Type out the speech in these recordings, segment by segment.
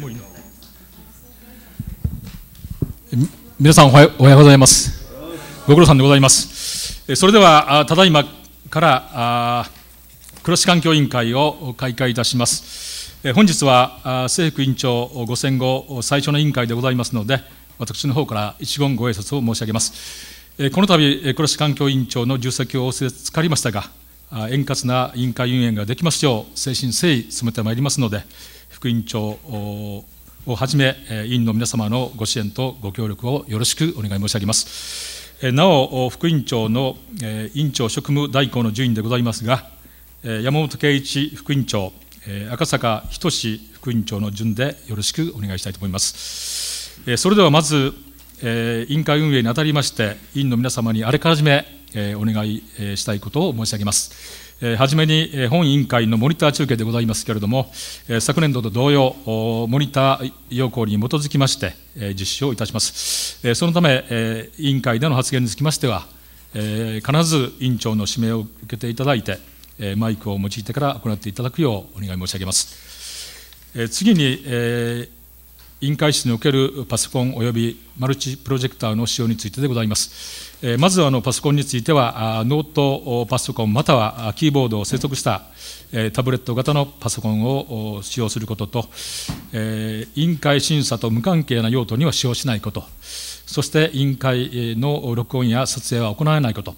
もういいな皆さんおはようございますご苦労さんでございますそれではただいまから黒市環境委員会を開会いたします本日は政府委員長ご戦後最初の委員会でございますので私の方から一言ご挨拶を申し上げますこの度黒市環境委員長の重責を仰せつかりましたが円滑な委員会運営ができますよう、誠心誠意進めてまいりますので、副委員長をはじめ、委員の皆様のご支援とご協力をよろしくお願い申し上げます。なお、副委員長の委員長職務代行の順位でございますが、山本圭一副委員長、赤坂仁副委員長の順でよろしくお願いしたいと思います。それではまず、委員会運営にあたりまして、委員の皆様にあれからじめ、お願いしたいことを申し上げます。はじめに本委員会のモニター中継でございますけれども、昨年度と同様、モニター要項に基づきまして、実施をいたします。そのため、委員会での発言につきましては、必ず委員長の指名を受けていただいて、マイクを用いてから行っていただくようお願い申し上げます。次に、委員会室におけるパソコンおよびマルチプロジェクターの使用についてでございます。えまずあのパソコンについては、ノートパソコンまたはキーボードを接続した、えタブレット型のパソコンを使用することと、え委員会審査と無関係な用途には使用しないこと、そして委員会の録音や撮影は行わないこと、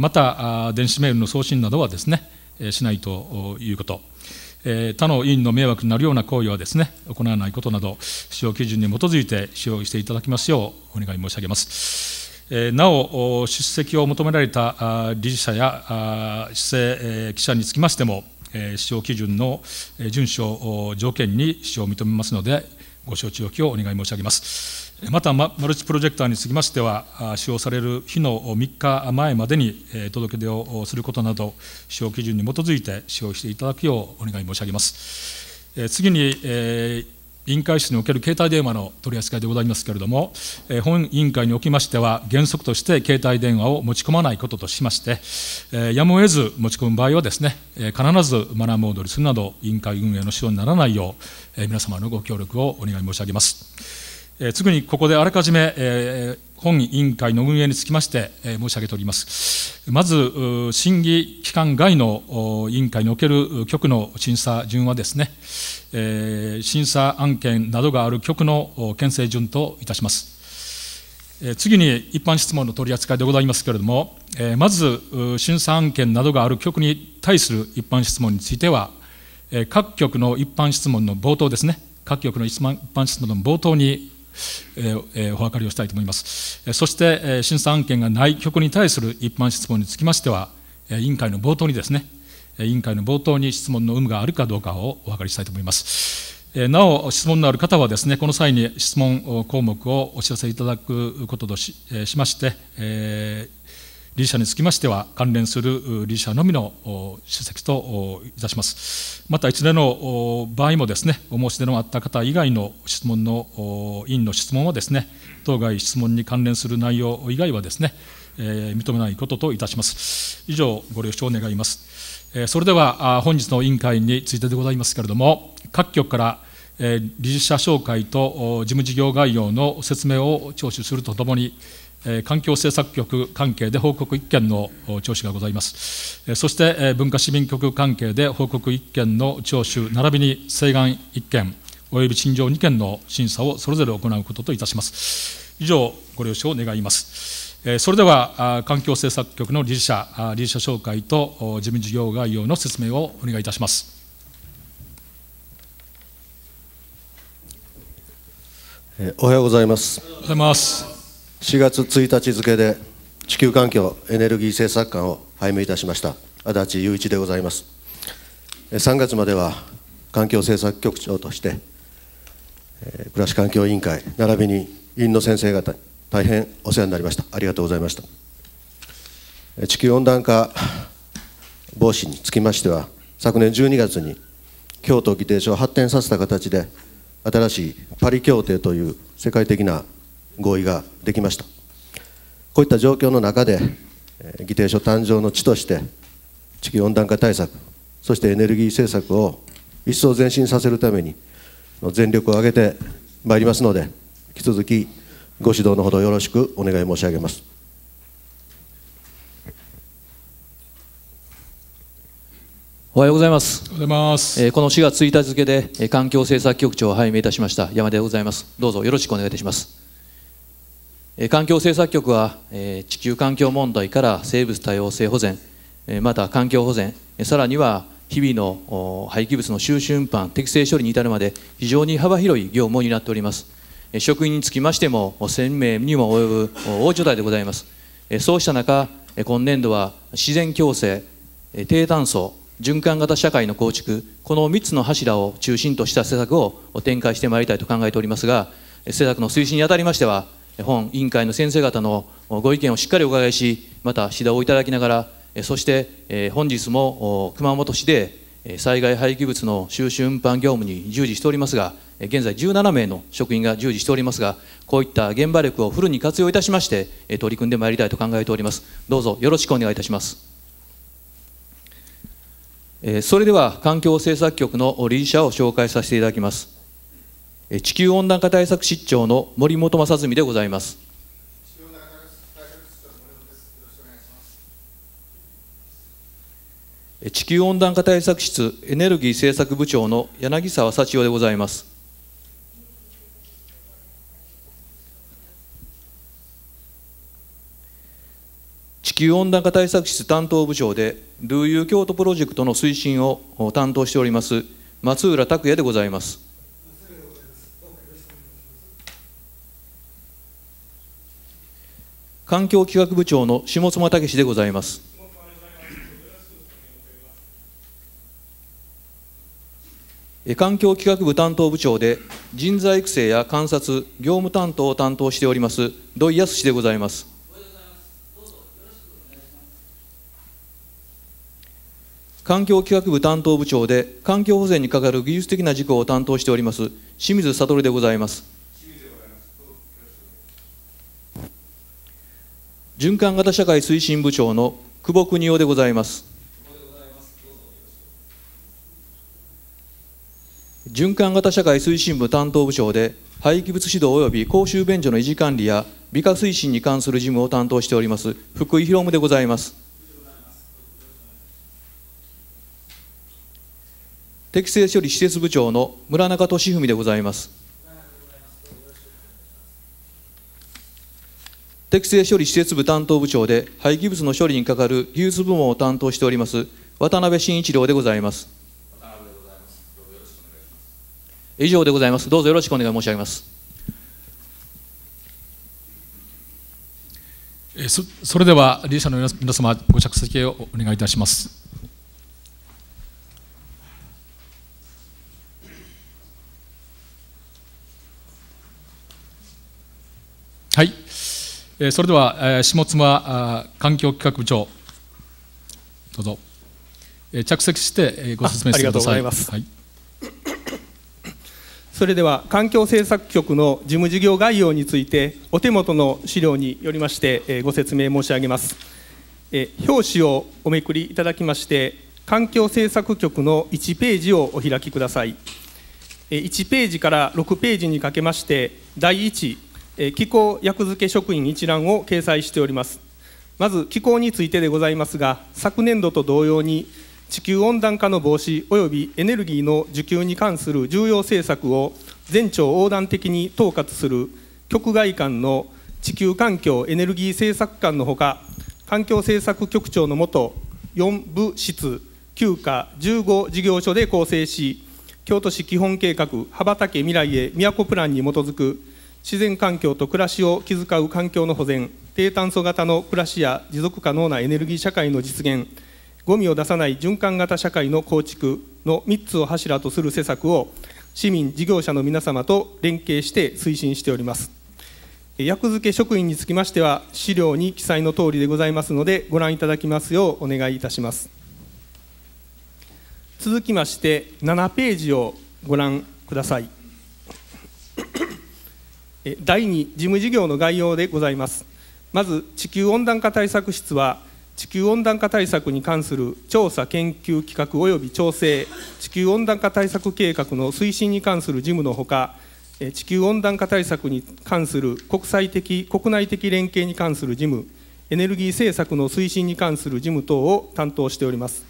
また電子メールの送信などはですね、しないということ。え他の委員の迷惑になるような行為はですね、行わないことなど、使用基準に基づいて使用していただきますようお願い申し上げます。なお、出席を求められた理事者や市政記者につきましても、使用基準の遵守を条件に使用を認めますので、ご承知おきをお願い申し上げます。またマルチプロジェクターにつきましては、使用される日の3日前までに届け出をすることなど、使用基準に基づいて使用していただくようお願い申し上げます。次に、委員会室における携帯電話の取り扱いでございますけれども、本委員会におきましては、原則として携帯電話を持ち込まないこととしまして、やむを得ず持ち込む場合はですね、必ずマナーモードにするなど、委員会運営の使用にならないよう、皆様のご協力をお願い申し上げます。えにここであらかじめ、え本委員会の運営につきまして、え申し上げております。まず、審議期間外の委員会における局の審査順はですね、え審査案件などがある局の県政順といたします。え次に一般質問の取り扱いでございますけれども、えまず、審査案件などがある局に対する一般質問については、え各局の一般質問の冒頭ですね、各局の一般質問の冒頭にえお分かりをしたいと思います。そして、審査案件がない局に対する一般質問につきましては、委員会の冒頭にですね、委員会の冒頭に質問の有無があるかどうかをお分かりしたいと思います。なお、質問のある方はですね、この際に質問項目をお知らせいただくこととししまして、えー理事者につきましては、関連する理事者のみの出席といたします。また、いずれの場合もですね、お申し出のあった方以外の質問の、委員の質問はですね、当該質問に関連する内容以外はですね、え認めないことといたします。以上、ご了承願います。えそれでは、本日の委員会についてでございますけれども、各局から、え理事者紹介と事務事業概要の説明を聴取するとともに、環境政策局関係で報告1件の聴取がございます。そして文化市民局関係で報告1件の聴取、並びに請願1件、および陳情2件の審査をそれぞれ行うことといたします。以上、ご了承願います。それでは、環境政策局の理事者、理事者紹介と事務事業概要の説明をお願いいたします。おはようございます。おはようございます。4月1日付で地球環境エネルギー政策官を拝命いたしました足立雄一でございます3月までは環境政策局長として暮らし環境委員会並びに委員の先生方大変お世話になりましたありがとうございました地球温暖化防止につきましては昨年12月に京都議定書を発展させた形で新しいパリ協定という世界的な合意ができましたこういった状況の中で議定書誕生の地として地球温暖化対策そしてエネルギー政策を一層前進させるために全力を挙げてまいりますので引き続きご指導のほどよろしくお願い申し上げます。おはようございます。おはようございますえー、この4月1日付で、えー、環境政策局長を拝命いたしました山出でございます。どうぞよろしくお願いいたします。環境政策局は地球環境問題から生物多様性保全また環境保全さらには日々の廃棄物の収集運搬適正処理に至るまで非常に幅広い業務を担っております職員につきましても1000名にも及ぶ大所帯でございますそうした中今年度は自然共生低炭素循環型社会の構築この3つの柱を中心とした施策を展開してまいりたいと考えておりますが施策の推進にあたりましては本委員会の先生方のご意見をしっかりお伺いしまた指導をいただきながらそして本日も熊本市で災害廃棄物の収集運搬業務に従事しておりますが現在17名の職員が従事しておりますがこういった現場力をフルに活用いたしまして取り組んでまいりたいと考えておりますどうぞよろしくお願いいたしますそれでは環境政策局の理事者を紹介させていただきます地球温暖化対策室長の森本正純でございます。地球温暖化対策室エネルギー政策部長の柳沢幸男でございます。地球温暖化対策室担当部長で、ルーユー京都プロジェクトの推進を担当しております、松浦拓也でございます。環境企画部長の下妻武でございます。環境企画部担当部長で人材育成や観察、業務担当を担当しております土井康でございます。環境企画部担当部長で環境保全に係る技術的な事項を担当しております清水悟でございます。循環型社会推進部長の久保邦夫でございます循環型社会推進部担当部長で廃棄物指導及び公衆便所の維持管理や美化推進に関する事務を担当しております福井博夢でございます適正処理施設部長の村中俊文でございます適正処理施設部担当部長で廃棄物の処理にかかる技術部門を担当しております渡辺真一郎でございます以上でございますどうぞよろしくお願い申し上げますそそれでは理事者の皆様ご着席をお願いいたしますはいそれでは下妻環境企画部長、どうぞ、着席してご説明してください。いはい、それでは環境政策局の事務事業概要についてお手元の資料によりましてご説明申し上げます表紙をおめくりいただきまして環境政策局の1ページをお開きください1ページから6ページにかけまして第1機構役付職員一覧を掲載しておりますまず気候についてでございますが昨年度と同様に地球温暖化の防止及びエネルギーの需給に関する重要政策を全庁横断的に統括する局外間の地球環境エネルギー政策官のほか環境政策局長のもと4部室9課15事業所で構成し京都市基本計画羽ばたけ未来へ都プランに基づく自然環境と暮らしを気遣う環境の保全低炭素型の暮らしや持続可能なエネルギー社会の実現ゴミを出さない循環型社会の構築の3つを柱とする施策を市民事業者の皆様と連携して推進しております役付け職員につきましては資料に記載の通りでございますのでご覧いただきますようお願いいたします続きまして7ページをご覧ください第2事務事業の概要でございますまず地球温暖化対策室は地球温暖化対策に関する調査研究企画及び調整地球温暖化対策計画の推進に関する事務のほか地球温暖化対策に関する国際的国内的連携に関する事務エネルギー政策の推進に関する事務等を担当しております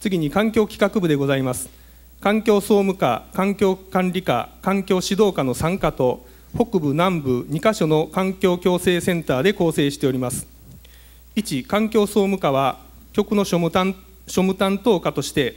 次に環境企画部でございます環境総務課環境管理課環境指導課の参加と北部南部2カ所の環境共生センターで構成しております1環境総務課は局の庶務担務担当課として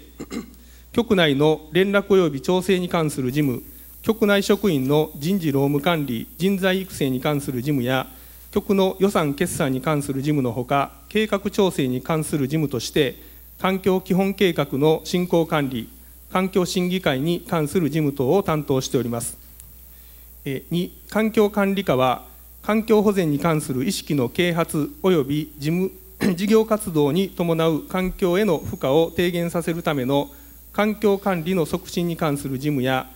局内の連絡及び調整に関する事務局内職員の人事労務管理人材育成に関する事務や局の予算決算に関する事務のほか計画調整に関する事務として環境基本計画の進行管理環境審議会に関する事務等を担当しております2環境管理課は環境保全に関する意識の啓発及び事務 事業活動に伴う環境への負荷を低減させるための環境管理の促進に関する事務や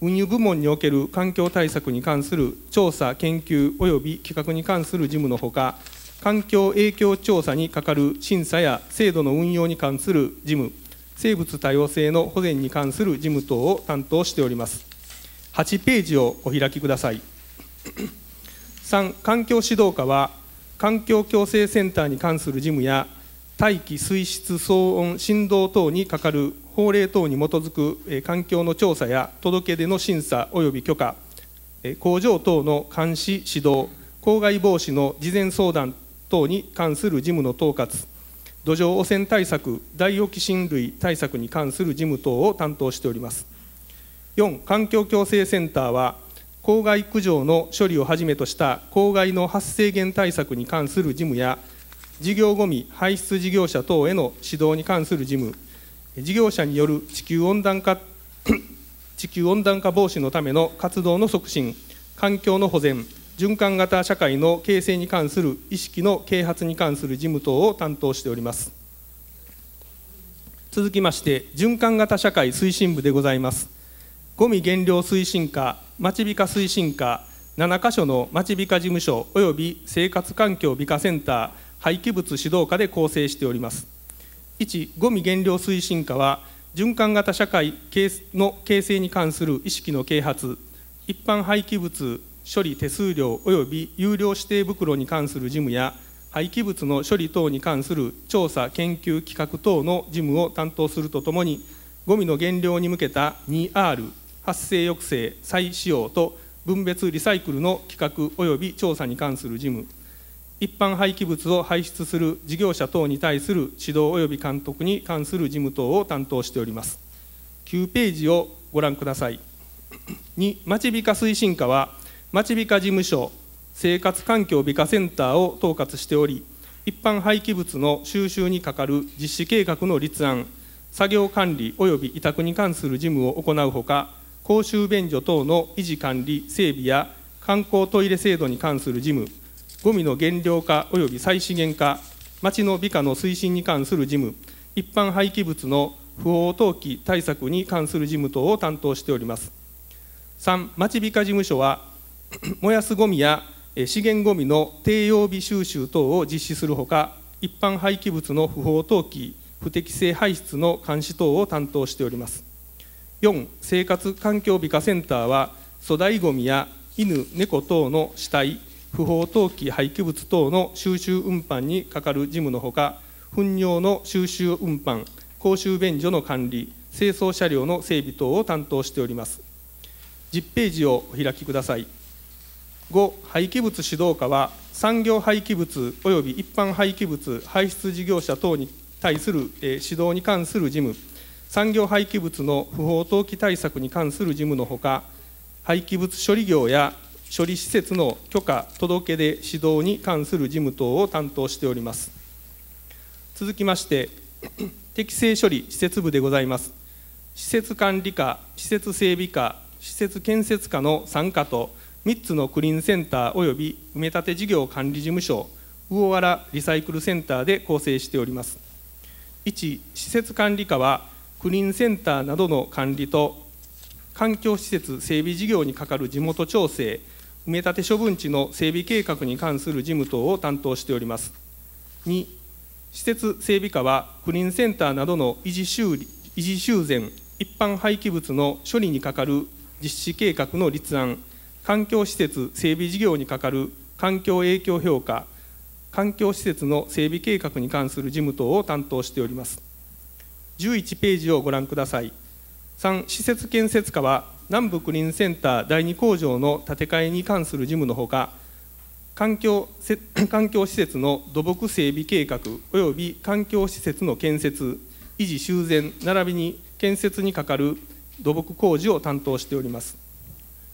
運輸部門における環境対策に関する調査研究及び企画に関する事務のほか環境影響調査に係る審査や制度の運用に関する事務生物多様性の保全に関する事務等を担当しております8ページをお開きください3環境指導課は環境共生センターに関する事務や大気水質騒音振動等に係る法令等に基づく環境の調査や届け出の審査及び許可工場等の監視指導公害防止の事前相談等に関する事務の統括土壌汚染対策大オキシン類対策に関する事務等を担当しております4環境共生センターは公害苦情の処理をはじめとした公害の発生源対策に関する事務や事業ごみ排出事業者等への指導に関する事務事業者による地球温暖化 地球温暖化防止のための活動の促進環境の保全循環型社会の形成に関する意識の啓発に関する事務等を担当しております続きまして循環型社会推進部でございますごみ減量推進課町美化推進課7カ所の町美化事務所及び生活環境美化センター廃棄物指導課で構成しております1ごみ減量推進課は循環型社会の形成に関する意識の啓発一般廃棄物処理手数料及び有料指定袋に関する事務や廃棄物の処理等に関する調査研究企画等の事務を担当するとともにごみの減量に向けた 2R 発生抑制再使用と分別リサイクルの企画及び調査に関する事務一般廃棄物を排出する事業者等に対する指導及び監督に関する事務等を担当しております9ページをご覧ください2町美化推進課は町美化事務所生活環境美化センターを統括しており一般廃棄物の収集に係る実施計画の立案作業管理及び委託に関する事務を行うほか公衆便所等の維持管理整備や観光トイレ制度に関する事務ごみの減量化及び再資源化町の美化の推進に関する事務一般廃棄物の不法投棄対策に関する事務等を担当しております3町美化事務所は 燃やすごみや資源ごみの低曜日収集等を実施するほか一般廃棄物の不法投棄不適正排出の監視等を担当しております4生活環境美化センターは粗大ごみや犬猫等の死体不法投棄廃棄物等の収集運搬にかかる事務のほか糞尿の収集運搬公衆便所の管理清掃車両の整備等を担当しております10ページをお開きください5廃棄物指導課は産業廃棄物及び一般廃棄物排出事業者等に対する指導に関する事務産業廃棄物の不法投棄対策に関する事務のほか廃棄物処理業や処理施設の許可届出指導に関する事務等を担当しております続きまして適正処理施設部でございます施設管理課施設整備課施設建設課の3課と3つのクリーンセンター及び埋め立て事業管理事務所魚原リサイクルセンターで構成しております1施設管理課はクリーンセンターなどの管理と環境施設整備事業に係る地元調整埋め立て処分地の整備計画に関する事務等を担当しております2施設整備課はクリーンセンターなどの維持修理維持修繕一般廃棄物の処理に係る実施計画の立案環境施設整備事業に係る環境影響評価環境施設の整備計画に関する事務等を担当しております11ページをご覧ください3施設建設課は南部クリーンセンター第2工場の建て替えに関する事務のほか環境 環境施設の土木整備計画及び環境施設の建設維持修繕並びに建設にかかる土木工事を担当しております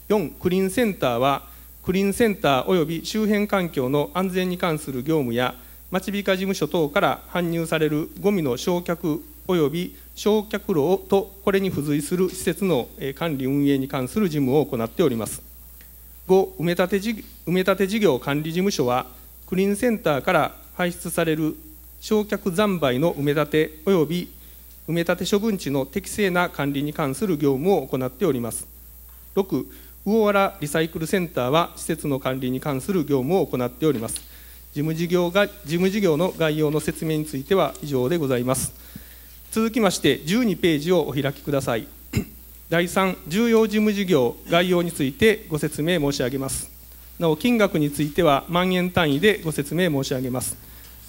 4クリーンセンターはクリーンセンター及び周辺環境の安全に関する業務や町びか事務所等から搬入されるごみの焼却及び焼却炉とこれに付随する施設の管理運営に関する事務を行っております5埋め立て事埋め立て事業管理事務所はクリーンセンターから排出される焼却残灰の埋め立て及び埋め立て処分地の適正な管理に関する業務を行っております6魚原リサイクルセンターは施設の管理に関する業務を行っております事務事業が事務事業の概要の説明については以上でございます続きまして12ページをお開きください 第3重要事務事業概要についてご説明申し上げますなお金額については万円単位でご説明申し上げます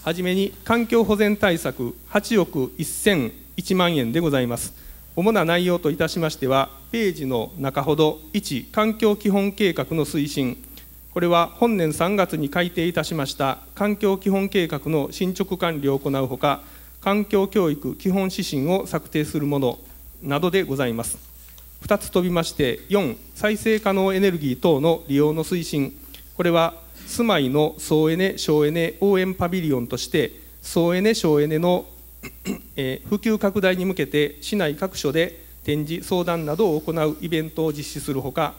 はじめに環境保全対策8億1001万円でございます主な内容といたしましてはページの中ほど1環境基本計画の推進これは本年3月に改定いたしました環境基本計画の進捗管理を行うほか環境教育基本指針を策定するものなどでございます2つ飛びまして4再生可能エネルギー等の利用の推進これは住まいの総エネ省エネ応援パビリオンとして総エネ省エネの え普及拡大に向けて市内各所で展示相談などを行うイベントを実施するほか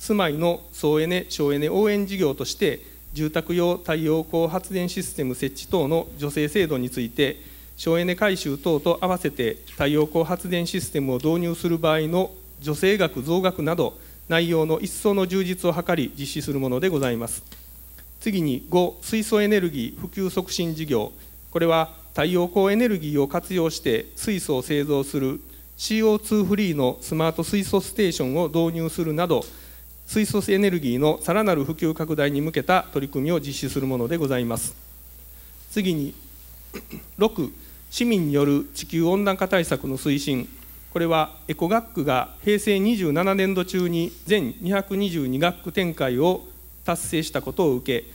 住まいの総エネ省エネ応援事業として住宅用太陽光発電システム設置等の助成制度について省エネ改修等と合わせて太陽光発電システムを導入する場合の助成額増額など内容の一層の充実を図り実施するものでございます次に5水素エネルギー普及促進事業これは太陽光エネルギーを活用して水素を製造する CO2 フリーのスマート水素ステーションを導入するなど水素エネルギーのさらなる普及拡大に向けた取り組みを実施するものでございます次に6 市民による地球温暖化対策の推進これはエコ学区が平成27年度中に全222学区展開を達成したことを受け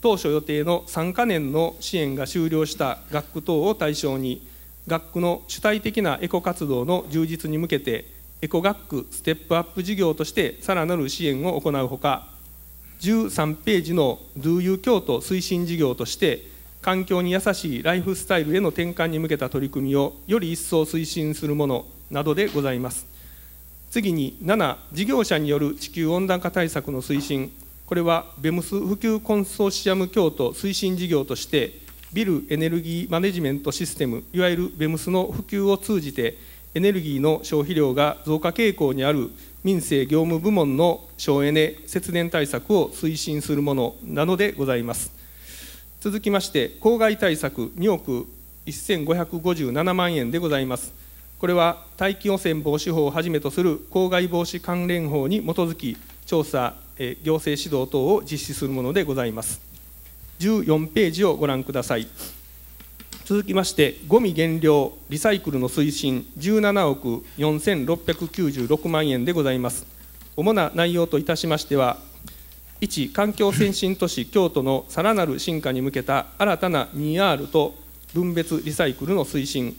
当初予定の3か年の支援が終了した学区等を対象に学区の主体的なエコ活動の充実に向けてエコ学区ステップアップ事業としてさらなる支援を行うほか13ページの「Do You 京都推進事業」として環境に優しいライフスタイルへの転換に向けた取り組みをより一層推進するものなどでございます次に7事業者による地球温暖化対策の推進これはベムス普及コンソーシアム京都推進事業としてビルエネルギーマネジメントシステムいわゆるベムスの普及を通じてエネルギーの消費量が増加傾向にある民生業務部門の省エネ節電対策を推進するものなのでございます続きまして公害対策2億1557万円でございますこれは大気汚染防止法をはじめとする公害防止関連法に基づき調査行政指導等を実施するものでございます14ページをご覧ください続きましてごみ減量リサイクルの推進17億4696万円でございます主な内容といたしましては1環境先進都市京都のさらなる進化に向けた新たな 2R と分別リサイクルの推進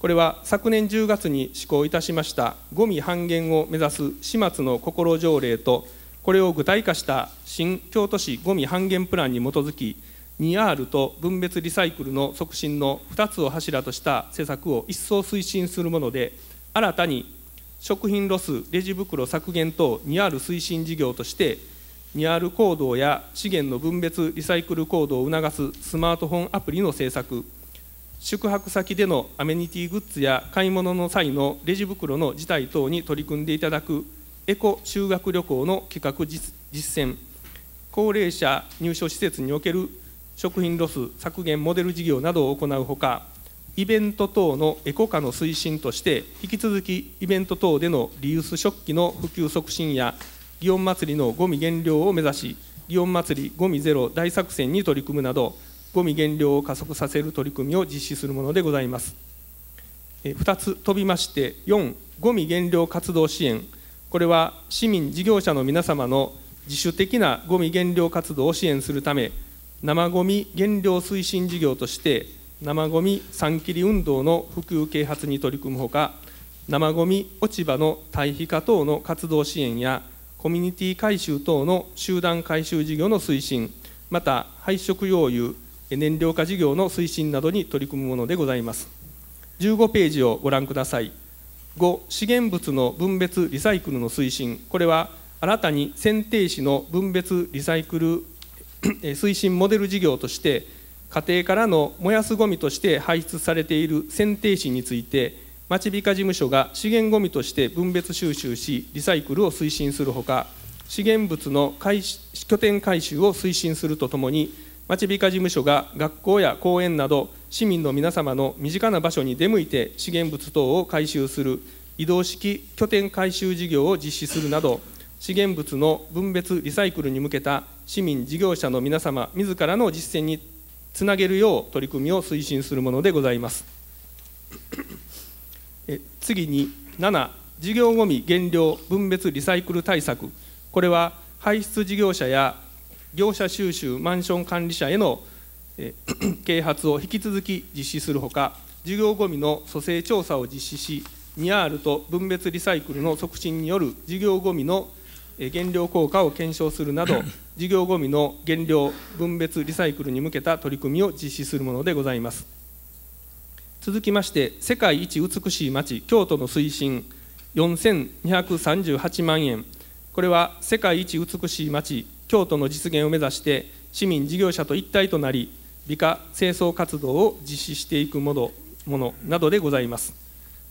これは昨年10月に施行いたしましたごみ半減を目指す始末の心条例とこれを具体化した新京都市ごみ半減プランに基づき 2R と分別リサイクルの促進の2つを柱とした施策を一層推進するもので新たに食品ロスレジ袋削減等 2R 推進事業としてある行動や資源の分別リサイクル行動を促すスマートフォンアプリの制作宿泊先でのアメニティグッズや買い物の際のレジ袋の事態等に取り組んでいただくエコ修学旅行の企画実践高齢者入所施設における食品ロス削減モデル事業などを行うほかイベント等のエコ化の推進として引き続きイベント等でのリユース食器の普及促進や祇園祭のゴミ減量を目指し祇園祭りゴミゼロ大作戦に取り組むなどゴミ減量を加速させる取り組みを実施するものでございます2つ飛びまして4ゴミ減量活動支援これは市民事業者の皆様の自主的なゴミ減量活動を支援するため生ゴミ減量推進事業として生ゴミ3切り運動の普及啓発に取り組むほか生ごみ落ち葉の堆肥化等の活動支援やコミュニティ回収等の集団回収事業の推進また廃食用油燃料化事業の推進などに取り組むものでございます15ページをご覧ください5資源物の分別リサイクルの推進これは新たに選定士の分別リサイクル推進モデル事業として家庭からの燃やすごみとして排出されている選定士について町美化事務所が資源ごみとして分別収集しリサイクルを推進するほか資源物の拠点回収を推進するとともに町美化事務所が学校や公園など市民の皆様の身近な場所に出向いて資源物等を回収する移動式拠点回収事業を実施するなど資源物の分別リサイクルに向けた市民事業者の皆様自らの実践につなげるよう取り組みを推進するものでございます。次に7事業ごみ減量分別リサイクル対策これは排出事業者や業者収集マンション管理者への 啓発を引き続き実施するほか事業ごみの組成調査を実施し 2R と分別リサイクルの促進による事業ごみの減量効果を検証するなど 事業ごみの減量分別リサイクルに向けた取り組みを実施するものでございます。続きまして世界一美しい街京都の推進4238万円これは世界一美しい街京都の実現を目指して市民事業者と一体となり美化清掃活動を実施していくものものなどでございます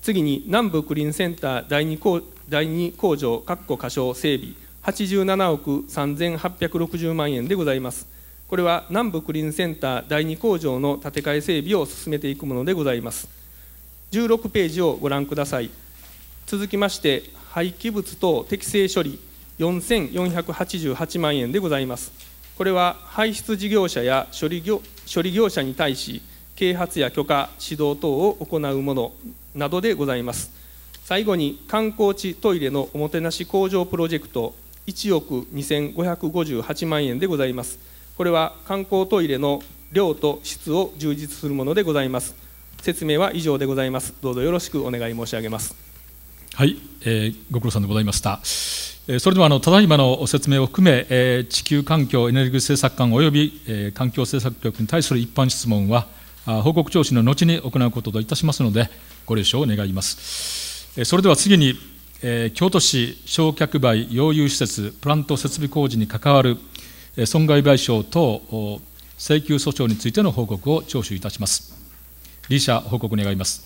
次に南部クリーンセンター第2工第2工場括弧仮称整備87億3860万円でございますこれは南部クリーンセンター第2工場の建て替え整備を進めていくものでございます16ページをご覧ください続きまして廃棄物等適正処理4488万円でございますこれは排出事業者や処理業処理業者に対し啓発や許可指導等を行うものなどでございます最後に観光地トイレのおもてなし工場プロジェクト1億2558万円でございますこれは観光トイレの量と質を充実するものでございます説明は以上でございますどうぞよろしくお願い申し上げますはい、えー、ご苦労さんでございましたえそれではあのただいまの説明を含め、えー、地球環境エネルギー政策官及び、えー、環境政策局に対する一般質問はあ報告聴取の後に行うことといたしますのでご了承を願います、えー、それでは次に、えー、京都市焼却灰溶融施設プラント設備工事に関わる損害賠償等請求訴訟についての報告を聴取いたします。理事者、報告願います。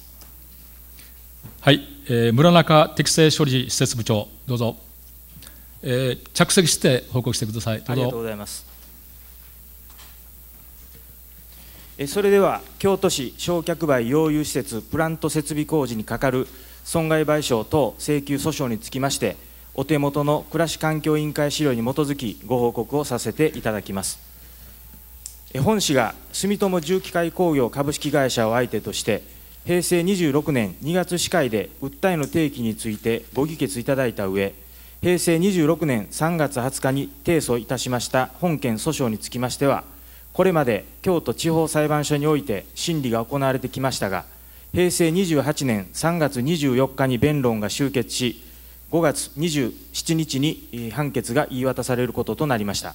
はい、えー、村中適正処理施設部長、どうぞ、えー、着席して報告してください。ありがとうございます。それでは京都市焼却灰溶融施設プラント設備工事に係る損害賠償等請求訴訟につきましてお手元の暮らし環境委員会資料に基づきご報告をさせていただきます本市が住友重機械工業株式会社を相手として平成26年2月市会で訴えの提起についてご議決いただいた上平成26年3月20日に提訴いたしました本件訴訟につきましてはこれまで京都地方裁判所において審理が行われてきましたが平成28年3月24日に弁論が終結し5月27日に判決が言い渡されることとなりました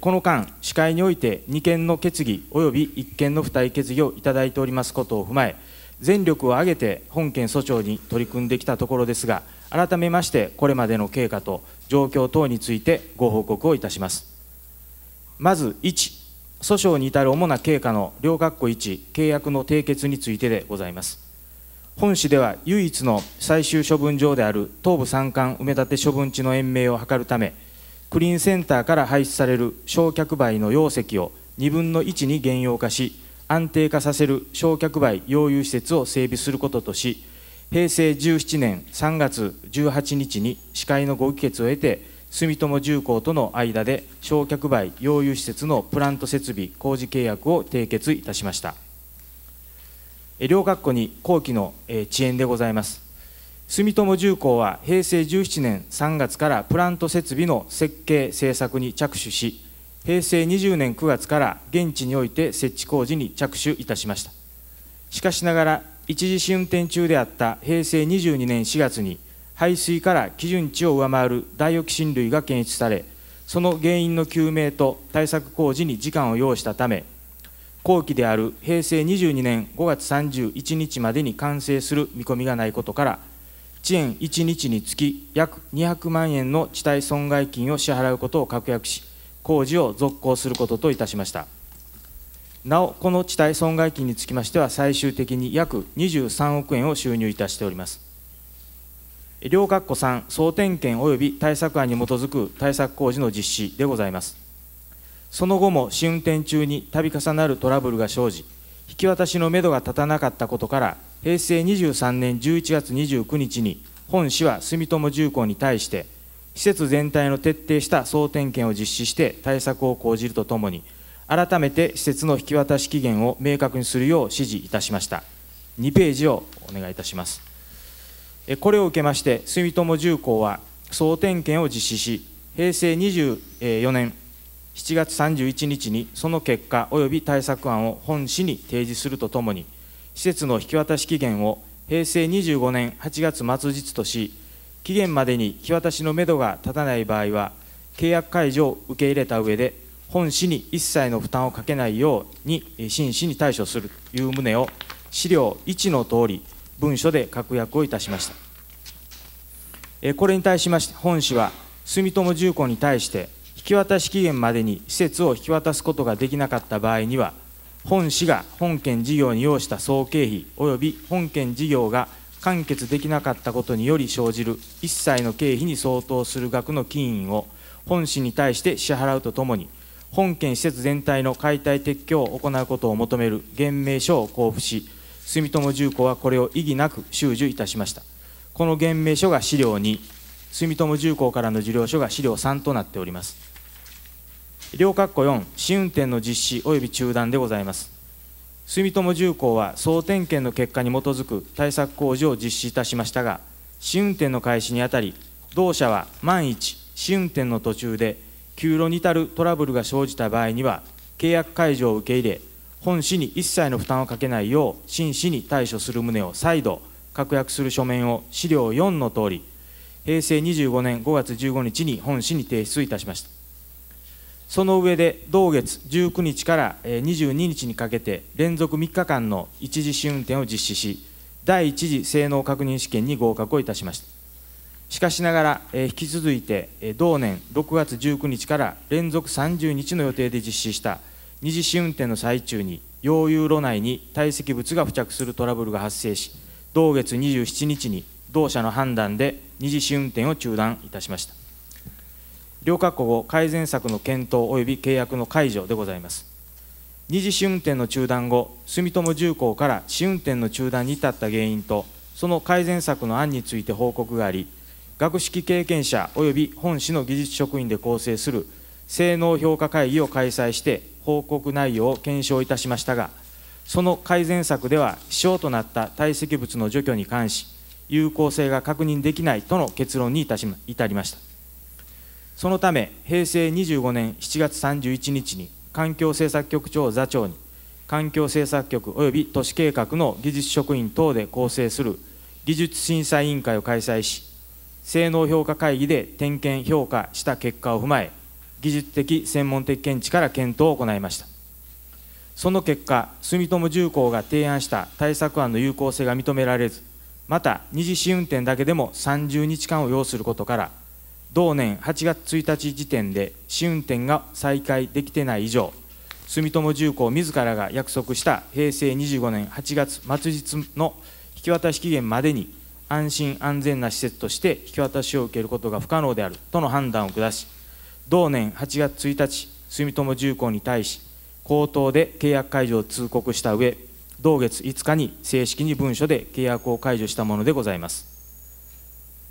この間司会において2件の決議及び1件の付帯決議をいただいておりますことを踏まえ全力を挙げて本件訴訟に取り組んできたところですが改めましてこれまでの経過と状況等についてご報告をいたしますまず1訴訟に至る主な経過の両括弧1契約の締結についてでございます本市では唯一の最終処分場である東部山間埋め立て処分地の延命を図るためクリーンセンターから排出される焼却灰の容積を2分の1に減用化し安定化させる焼却灰溶融施設を整備することとし平成17年3月18日に司会のご議決を得て住友重工との間で焼却灰溶融施設のプラント設備工事契約を締結いたしました。両括弧に後期の遅延でございます住友重工は平成17年3月からプラント設備の設計製作に着手し平成20年9月から現地において設置工事に着手いたしましたしかしながら一時試運転中であった平成22年4月に排水から基準値を上回るダイオキシン類が検出されその原因の究明と対策工事に時間を要したため後期である平成22年5月31日までに完成する見込みがないことから遅延1日につき約200万円の地帯損害金を支払うことを確約し工事を続行することといたしましたなおこの地帯損害金につきましては最終的に約23億円を収入いたしております両括弧3総点検及び対策案に基づく対策工事の実施でございますその後も試運転中に度重なるトラブルが生じ引き渡しのめどが立たなかったことから平成23年11月29日に本市は住友重工に対して施設全体の徹底した総点検を実施して対策を講じるとともに改めて施設の引き渡し期限を明確にするよう指示いたしました2ページをお願いいたしますこれを受けまして住友重工は総点検を実施し平成24年7月31日にその結果及び対策案を本市に提示するとともに施設の引き渡し期限を平成25年8月末日とし期限までに引き渡しのめどが立たない場合は契約解除を受け入れた上で本市に一切の負担をかけないように真摯に対処するという旨を資料1の通り文書で確約をいたしましたこれに対しまして本市は住友重工に対してき渡し期限までに施設を引き渡すことができなかった場合には本市が本件事業に要した総経費及び本件事業が完結できなかったことにより生じる一切の経費に相当する額の金印を本市に対して支払うとともに本件施設全体の解体撤去を行うことを求める厳命書を交付し住友重工はこれを異議なく収受いたしましたこの厳命書が資料2住友重工からの受領書が資料3となっております両括弧4試運転の実施及び中断でございます住友重工は総点検の結果に基づく対策工事を実施いたしましたが試運転の開始にあたり同社は万一試運転の途中で給路に至るトラブルが生じた場合には契約解除を受け入れ本市に一切の負担をかけないよう真摯に対処する旨を再度確約する書面を資料4の通り平成25年5月15日に本市に提出いたしましたその上で同月19日から22日にかけて連続3日間の一時試運転を実施し第一次性能確認試験に合格をいたしましたしかしながら引き続いて同年6月19日から連続30日の予定で実施した二次試運転の最中に溶融炉内に堆積物が付着するトラブルが発生し同月27日に同社の判断で二次試運転を中断いたしました両確を改善策の検討及び契約の解除でございます二次試運転の中断後住友重工から試運転の中断に至った原因とその改善策の案について報告があり学識経験者及び本市の技術職員で構成する性能評価会議を開催して報告内容を検証いたしましたがその改善策では支障となった堆積物の除去に関し有効性が確認できないとの結論に至りましたそのため平成25年7月31日に環境政策局長を座長に環境政策局及び都市計画の技術職員等で構成する技術審査委員会を開催し性能評価会議で点検評価した結果を踏まえ技術的専門的見地から検討を行いましたその結果住友重工が提案した対策案の有効性が認められずまた二次試運転だけでも30日間を要することから同年8月1日時点で試運転が再開できてない以上住友重工自らが約束した平成25年8月末日の引き渡し期限までに安心安全な施設として引き渡しを受けることが不可能であるとの判断を下し同年8月1日住友重工に対し口頭で契約解除を通告した上同月5日に正式に文書で契約を解除したものでございます。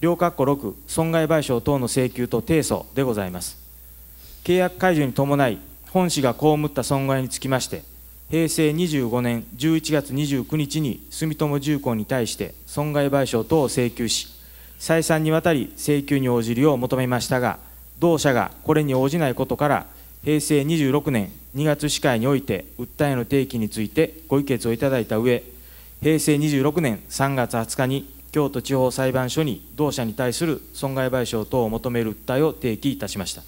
両括弧6損害賠償等の請求と提訴でございます契約解除に伴い本市が被った損害につきまして平成25年11月29日に住友重工に対して損害賠償等を請求し再三にわたり請求に応じるよう求めましたが同社がこれに応じないことから平成26年2月市会において訴えの提起についてご意決をいただいた上平成26年3月20日に京都地方裁判所に同社に対する損害賠償等を求める訴えを提起いたしました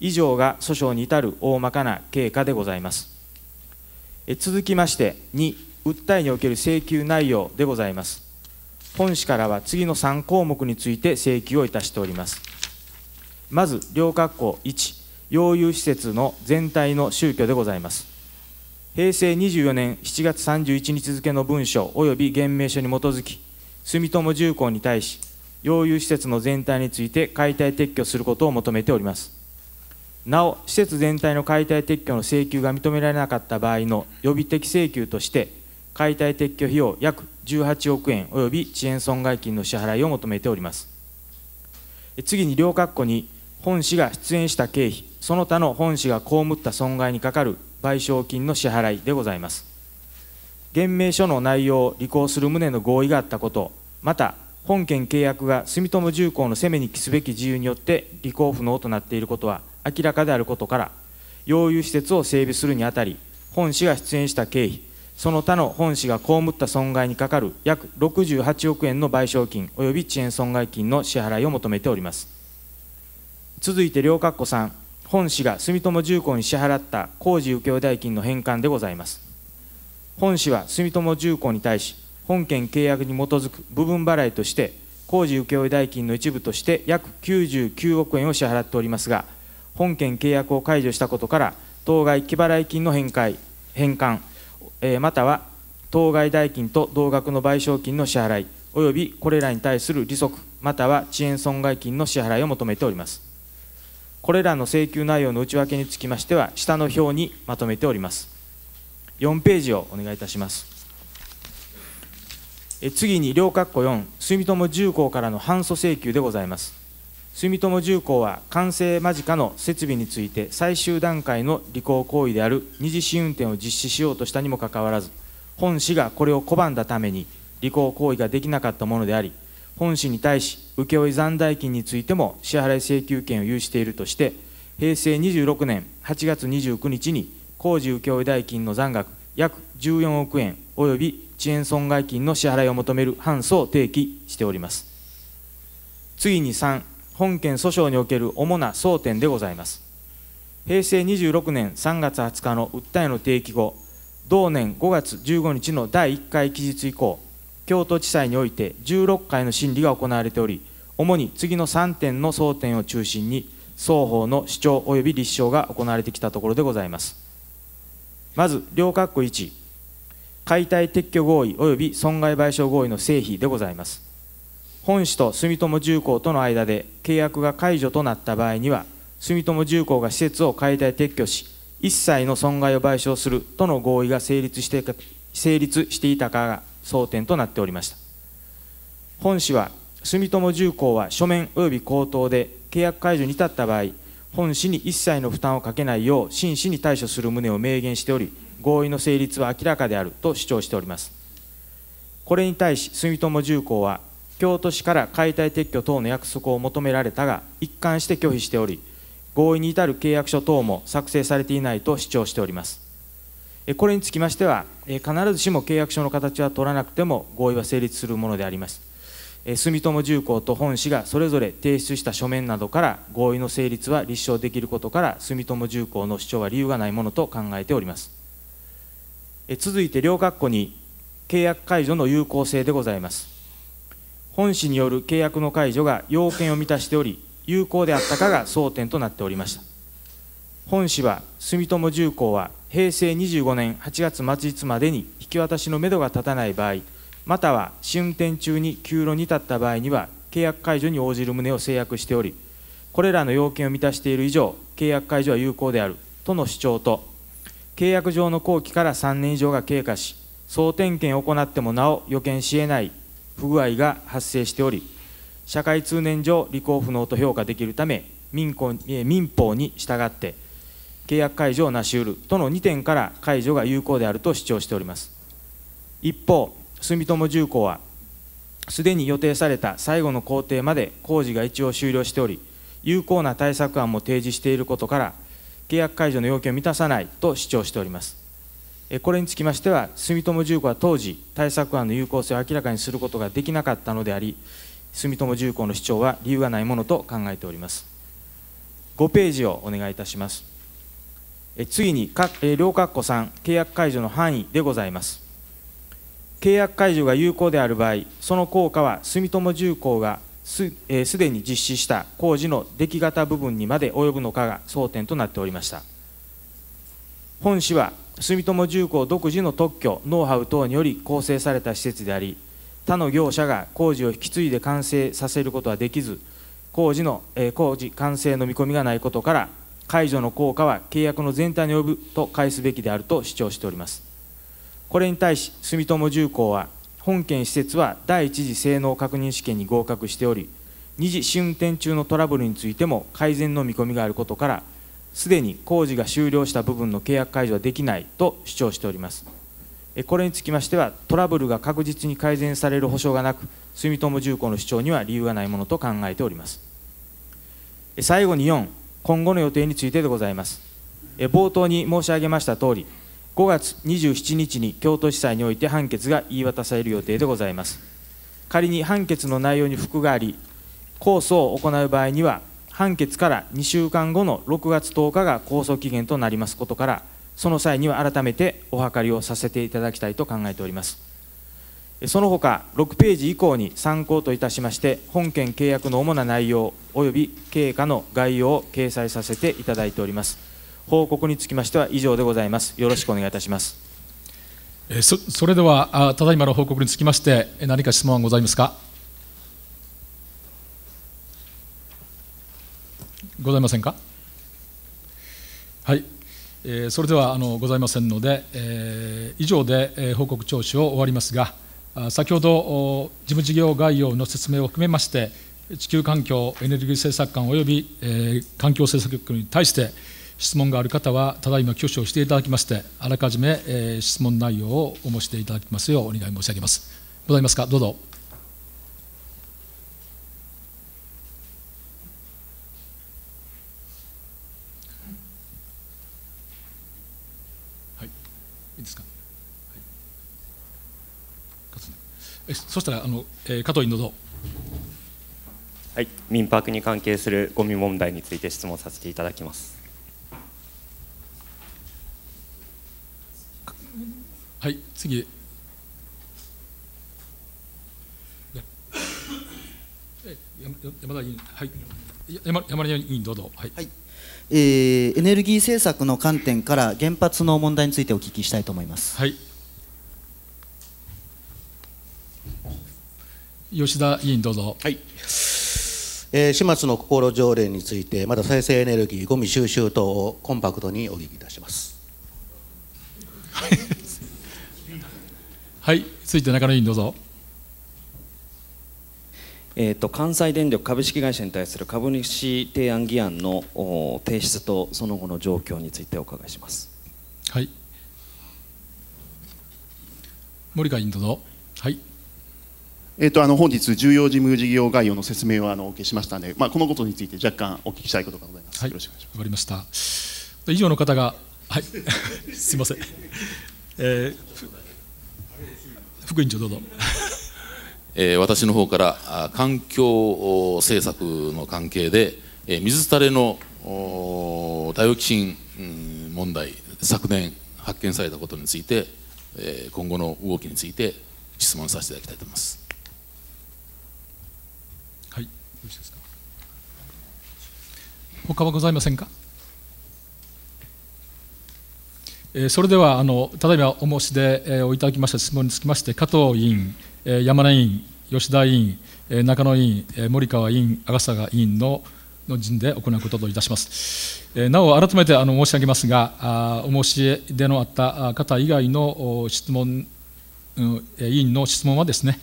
以上が訴訟に至る大まかな経過でございます続きまして2訴えにおける請求内容でございます本市からは次の3項目について請求をいたしておりますまず両括弧1養有施設の全体の宗教でございます平成24年7月31日付の文書及び厳命書に基づき住友重工に対し溶融施設の全体について解体撤去することを求めておりますなお施設全体の解体撤去の請求が認められなかった場合の予備的請求として解体撤去費用約18億円及び遅延損害金の支払いを求めております次に両括弧に本市が出演した経費その他の本市が被った損害にかかる賠償金の支払いでございます減免書の内容を履行する旨の合意があったことまた本件契約が住友重工の責めに帰すべき事由によって履行不能となっていることは明らかであることから養有施設を整備するにあたり本市が出演した経費その他の本市が被った損害にかかる約68億円の賠償金及び遅延損害金の支払いを求めております続いて両括弧3本市が住友重工に支払った工事請負代金の返還でございます本市は住友重工に対し本件契約に基づく部分払いとして工事請負代金の一部として約99億円を支払っておりますが本件契約を解除したことから当該既払い金の返還返還、えー、または当該代金と同額の賠償金の支払い及びこれらに対する利息または遅延損害金の支払いを求めておりますこれらの請求内容の内訳につきましては下の表にまとめております4ページをお願いいたします次に両括弧4住友重工からの反訴請求でございます住友重工は完成間近の設備について最終段階の履行行為である二次試運転を実施しようとしたにもかかわらず本市がこれを拒んだために履行行為ができなかったものであり本市に対し請負残代金についても支払い請求権を有しているとして平成26年8月29日に工事請負代金の残額約14億円及び遅延損害金の支払いを求める反訴を提起しております次に3本件訴訟における主な争点でございます平成26年3月20日の訴えの提起後同年5月15日の第1回期日以降京都地裁において16回の審理が行われており主に次の3点の争点を中心に双方の主張及び立証が行われてきたところでございますまず両括弧1解体撤去合意及び損害賠償合意の成否でございます本市と住友重工との間で契約が解除となった場合には住友重工が施設を解体撤去し一切の損害を賠償するとの合意が成立して成立していたかが争点となっておりました本市は住友重工は書面及び口頭で契約解除に至った場合本市に一切の負担をかけないよう真摯に対処する旨を明言しており合意の成立は明らかであると主張しておりますこれに対し住友重工は京都市から解体撤去等の約束を求められたが一貫して拒否しており合意に至る契約書等も作成されていないと主張しておりますこれにつきましては必ずしも契約書の形は取らなくても合意は成立するものであります住友重工と本市がそれぞれ提出した書面などから合意の成立は立証できることから住友重工の主張は理由がないものと考えております続いて両括弧に契約解除の有効性でございます本市による契約の解除が要件を満たしており有効であったかが争点となっておりました本市は住友重工は平成25年8月末日までに引き渡しのめどが立たない場合または試運転中に給路に立った場合には契約解除に応じる旨を制約しておりこれらの要件を満たしている以上契約解除は有効であるとの主張と契約上の工期から3年以上が経過し、総点検を行ってもなお予見し得ない不具合が発生しており、社会通念上履行不能と評価できるため民法に従って契約解除を成し得るとの2点から解除が有効であると主張しております一方住友重工はすでに予定された最後の工程まで工事が一応終了しており有効な対策案も提示していることから契約解除の要件を満たさないと主張しておりますこれにつきましては住友重工は当時対策案の有効性を明らかにすることができなかったのであり住友重工の主張は理由がないものと考えております5ページをお願いいたします次に両括弧3契約解除の範囲でございます契約解除が有効である場合その効果は住友重工がすで、えに実施した工事の出来型部分にまで及ぶのかが争点となっておりました本市は住友重工独自の特許ノウハウ等により構成された施設であり他の業者が工事を引き継いで完成させることはできず工事の、え工事完成の見込みがないことから解除の効果は契約の全体に及ぶと返すべきであると主張しておりますこれに対し住友重工は本件施設は第1次性能確認試験に合格しており2次試運転中のトラブルについても改善の見込みがあることからすでに工事が終了した部分の契約解除はできないと主張しておりますこれにつきましてはトラブルが確実に改善される保証がなく住友重工の主張には理由がないものと考えております最後に4今後の予定についてでございます冒頭に申し上げましたとおり5月27日に京都地裁において判決が言い渡される予定でございます仮に判決の内容に服があり控訴を行う場合には判決から2週間後の6月10日が控訴期限となりますことからその際には改めてお諮りをさせていただきたいと考えておりますその他6ページ以降に参考といたしまして本件契約の主な内容及び経過の概要を掲載させていただいております報告につきましては以上でございます。よろしくお願いいたします。そそれではただいまの報告につきまして何か質問はございますかございませんかはい、えー、それではあのございませんので、えー、以上で、えー、報告聴取を終わりますが先ほど事務事業概要の説明を含めまして地球環境エネルギー政策官および、え環境政策局に対して、質問がある方は、ただいま挙手をしていただきまして、あらかじめ、えー、質問内容をお申していただきますようお願い申し上げます。ございますか、どうぞ。はい、いそしたら、あの、えー、加藤委員どうぞ。はい、民泊に関係するゴミ問題について質問させていただきます。はい、次。山田委員、はい、山山田委員、どうぞ。はい、はい、えー、エネルギー政策の観点から原発の問題についてお聞きしたいと思います。はい、吉田委員、どうぞ。はいえー、始末の心条例について、まだ再生エネルギー、ごみ収集等をコンパクトにお聞きいたします。はい、続いて中野委員どうぞ。えーと、関西電力株式会社に対する株主提案議案の提出とその後の状況についてお伺いします。はい。森川委員どうぞ。はい。えーと、あの本日重要事務事業概要の説明はあのお受けしましたので、まあこのことについて若干お聞きしたいことがございます。はい、よろしくお願いします。わかりました。以上の方がはい すみません、えー、委員長どうぞ、えー、私の方から環境政策の関係で、えー、水垂れのダイオキシン問題昨年発見されたことについて、えー、今後の動きについて質問させていただきたいと思います。はい、よろしいですか他はございませんかそれではあのただいまお申し出をいただきました質問につきまして加藤委員、山根委員、吉田委員、中野委員、森川委員、赤坂委員のの陣で行うことといたします。なお、改めてあの申し上げますが、お申し出のあった方以外の質問、委員の質問はですね、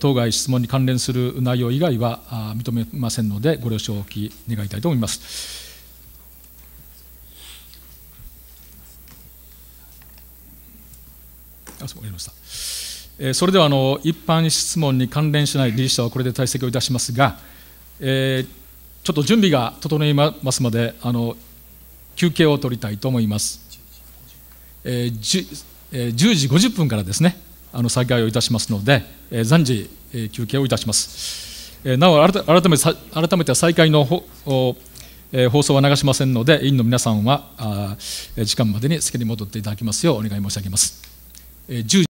当該質問に関連する内容以外は認めませんので、ご了承をおき願いたいと思います。あそうりました、えー、それではあの一般質問に関連しない理事者はこれで退席をいたしますが、えー、ちょっと準備が整いますのであの休憩を取りたいと思います、えーえー、10時50分からですねあの再開をいたしますので、えー、暫時、えー、休憩をいたします、えー、なお改め改めて再開のほおえー、放送は流しませんので、委員の皆さんはあ時間までに席に戻っていただきますようお願い申し上げます。10